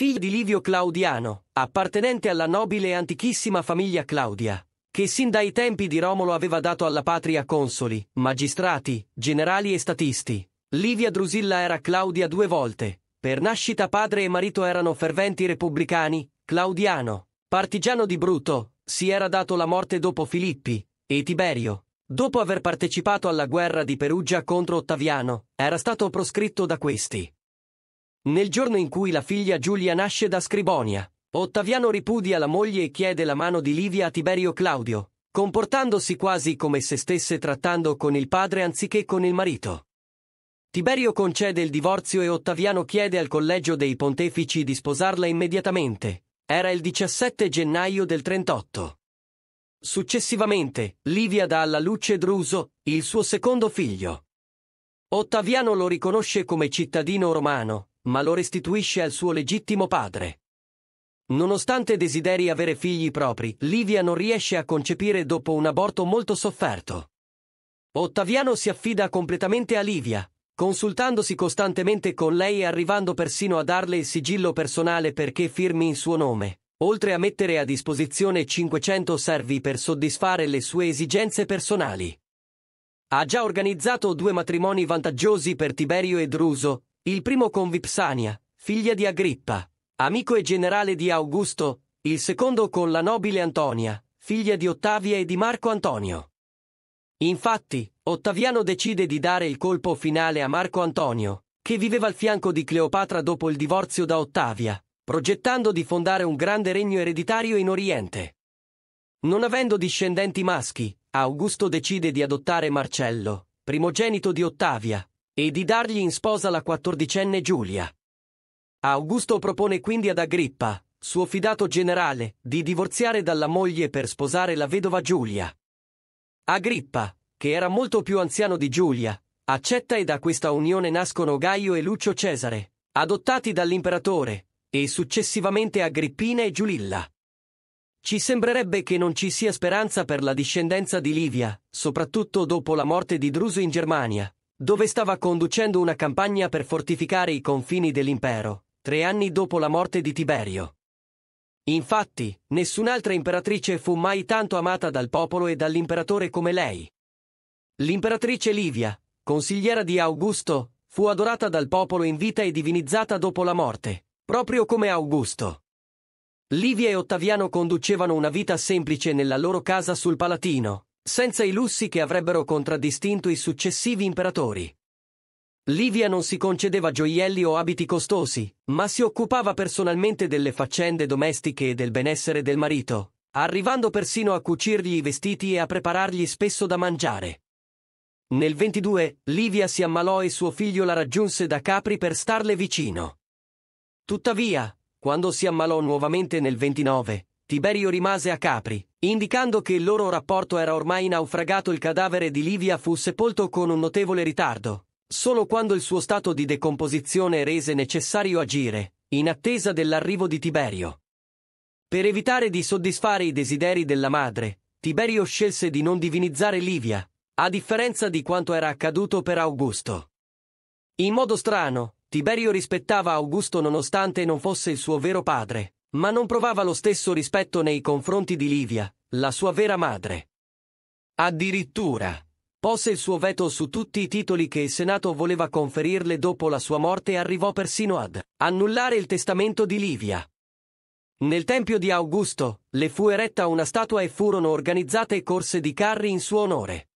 figlio di Livio Claudiano, appartenente alla nobile e antichissima famiglia Claudia, che sin dai tempi di Romolo aveva dato alla patria consoli, magistrati, generali e statisti. Livia Drusilla era Claudia due volte. Per nascita padre e marito erano ferventi repubblicani, Claudiano, partigiano di Bruto, si era dato la morte dopo Filippi e Tiberio. Dopo aver partecipato alla guerra di Perugia contro Ottaviano, era stato proscritto da questi. Nel giorno in cui la figlia Giulia nasce da Scribonia, Ottaviano ripudia la moglie e chiede la mano di Livia a Tiberio Claudio, comportandosi quasi come se stesse trattando con il padre anziché con il marito. Tiberio concede il divorzio e Ottaviano chiede al collegio dei pontefici di sposarla immediatamente. Era il 17 gennaio del 38. Successivamente, Livia dà alla luce Druso, il suo secondo figlio. Ottaviano lo riconosce come cittadino romano, ma lo restituisce al suo legittimo padre. Nonostante desideri avere figli propri, Livia non riesce a concepire dopo un aborto molto sofferto. Ottaviano si affida completamente a Livia, consultandosi costantemente con lei e arrivando persino a darle il sigillo personale perché firmi in suo nome, oltre a mettere a disposizione 500 servi per soddisfare le sue esigenze personali. Ha già organizzato due matrimoni vantaggiosi per Tiberio e Druso, il primo con Vipsania, figlia di Agrippa, amico e generale di Augusto, il secondo con la nobile Antonia, figlia di Ottavia e di Marco Antonio. Infatti, Ottaviano decide di dare il colpo finale a Marco Antonio, che viveva al fianco di Cleopatra dopo il divorzio da Ottavia, progettando di fondare un grande regno ereditario in Oriente. Non avendo discendenti maschi, Augusto decide di adottare Marcello, primogenito di Ottavia, e di dargli in sposa la quattordicenne Giulia. Augusto propone quindi ad Agrippa, suo fidato generale, di divorziare dalla moglie per sposare la vedova Giulia. Agrippa, che era molto più anziano di Giulia, accetta e da questa unione nascono Gaio e Lucio Cesare, adottati dall'imperatore, e successivamente Agrippina e Giulilla. Ci sembrerebbe che non ci sia speranza per la discendenza di Livia, soprattutto dopo la morte di Druso in Germania, dove stava conducendo una campagna per fortificare i confini dell'impero, tre anni dopo la morte di Tiberio. Infatti, nessun'altra imperatrice fu mai tanto amata dal popolo e dall'imperatore come lei. L'imperatrice Livia, consigliera di Augusto, fu adorata dal popolo in vita e divinizzata dopo la morte, proprio come Augusto. Livia e Ottaviano conducevano una vita semplice nella loro casa sul Palatino, senza i lussi che avrebbero contraddistinto i successivi imperatori. Livia non si concedeva gioielli o abiti costosi, ma si occupava personalmente delle faccende domestiche e del benessere del marito, arrivando persino a cucirgli i vestiti e a preparargli spesso da mangiare. Nel 22 Livia si ammalò e suo figlio la raggiunse da Capri per starle vicino. Tuttavia, quando si ammalò nuovamente nel 29, Tiberio rimase a Capri, Indicando che il loro rapporto era ormai naufragato il cadavere di Livia fu sepolto con un notevole ritardo. Solo quando il suo stato di decomposizione rese necessario agire, in attesa dell'arrivo di Tiberio. Per evitare di soddisfare i desideri della madre, Tiberio scelse di non divinizzare Livia, a differenza di quanto era accaduto per Augusto. In modo strano, Tiberio rispettava Augusto nonostante non fosse il suo vero padre, ma non provava lo stesso rispetto nei confronti di Livia, la sua vera madre. Addirittura, posse il suo veto su tutti i titoli che il Senato voleva conferirle dopo la sua morte e arrivò persino ad annullare il testamento di Livia. Nel tempio di Augusto, le fu eretta una statua e furono organizzate corse di carri in suo onore.